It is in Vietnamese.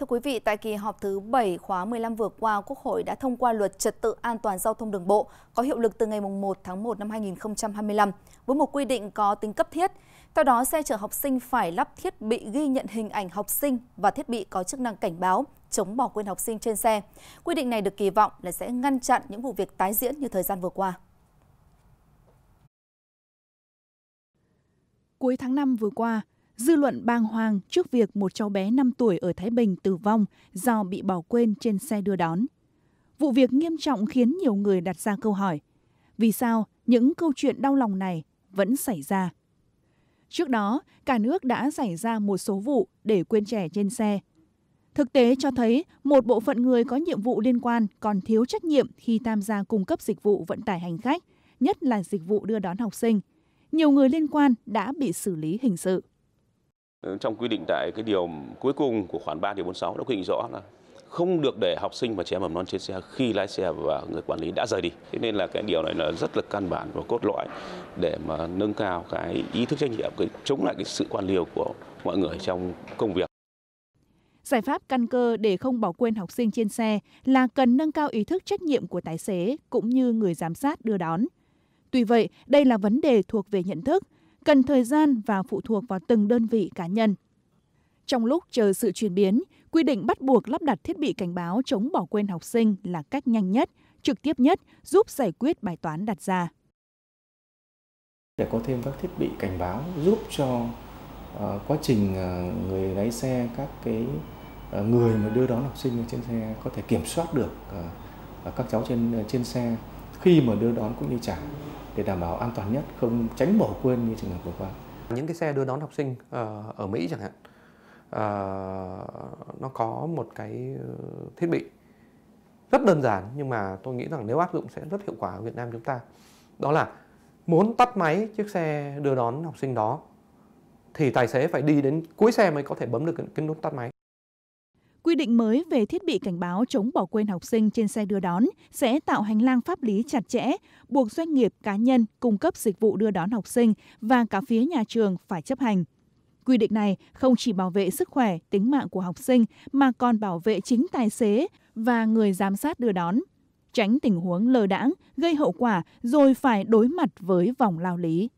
Thưa quý vị, tại kỳ họp thứ 7 khóa 15 vừa qua, Quốc hội đã thông qua luật trật tự an toàn giao thông đường bộ có hiệu lực từ ngày 1 tháng 1 năm 2025 với một quy định có tính cấp thiết. Theo đó, xe chở học sinh phải lắp thiết bị ghi nhận hình ảnh học sinh và thiết bị có chức năng cảnh báo chống bỏ quên học sinh trên xe. Quy định này được kỳ vọng là sẽ ngăn chặn những vụ việc tái diễn như thời gian vừa qua. Cuối tháng 5 vừa qua, Dư luận bàng hoàng trước việc một cháu bé 5 tuổi ở Thái Bình tử vong do bị bỏ quên trên xe đưa đón. Vụ việc nghiêm trọng khiến nhiều người đặt ra câu hỏi, vì sao những câu chuyện đau lòng này vẫn xảy ra? Trước đó, cả nước đã xảy ra một số vụ để quên trẻ trên xe. Thực tế cho thấy một bộ phận người có nhiệm vụ liên quan còn thiếu trách nhiệm khi tham gia cung cấp dịch vụ vận tải hành khách, nhất là dịch vụ đưa đón học sinh. Nhiều người liên quan đã bị xử lý hình sự. Ờ, trong quy định tại cái điều cuối cùng của khoản 3 điều 46 đã quy định rõ là không được để học sinh và trẻ mầm non trên xe khi lái xe và người quản lý đã rời đi. Thế nên là cái điều này là rất là căn bản và cốt lõi để mà nâng cao cái ý thức trách nhiệm, cái chống lại cái sự quan liều của mọi người trong công việc. Giải pháp căn cơ để không bỏ quên học sinh trên xe là cần nâng cao ý thức trách nhiệm của tài xế cũng như người giám sát đưa đón. Tuy vậy, đây là vấn đề thuộc về nhận thức – cần thời gian và phụ thuộc vào từng đơn vị cá nhân. Trong lúc chờ sự chuyển biến, quy định bắt buộc lắp đặt thiết bị cảnh báo chống bỏ quên học sinh là cách nhanh nhất, trực tiếp nhất giúp giải quyết bài toán đặt ra. Để có thêm các thiết bị cảnh báo giúp cho uh, quá trình uh, người lái xe các cái uh, người mà đưa đón học sinh trên xe có thể kiểm soát được uh, các cháu trên trên xe khi mà đưa đón cũng như trả để đảm bảo an toàn nhất, không tránh bỏ quên như trường hợp vừa qua. Những cái xe đưa đón học sinh ờ, ở Mỹ chẳng hạn, ờ, nó có một cái ờ, thiết bị rất đơn giản nhưng mà tôi nghĩ rằng nếu áp dụng sẽ rất hiệu quả ở Việt Nam chúng ta. Đó là muốn tắt máy chiếc xe đưa đón học sinh đó thì tài xế phải đi đến cuối xe mới có thể bấm được cái nút tắt máy. Quy định mới về thiết bị cảnh báo chống bỏ quên học sinh trên xe đưa đón sẽ tạo hành lang pháp lý chặt chẽ, buộc doanh nghiệp cá nhân cung cấp dịch vụ đưa đón học sinh và cả phía nhà trường phải chấp hành. Quy định này không chỉ bảo vệ sức khỏe, tính mạng của học sinh mà còn bảo vệ chính tài xế và người giám sát đưa đón, tránh tình huống lơ đãng gây hậu quả rồi phải đối mặt với vòng lao lý.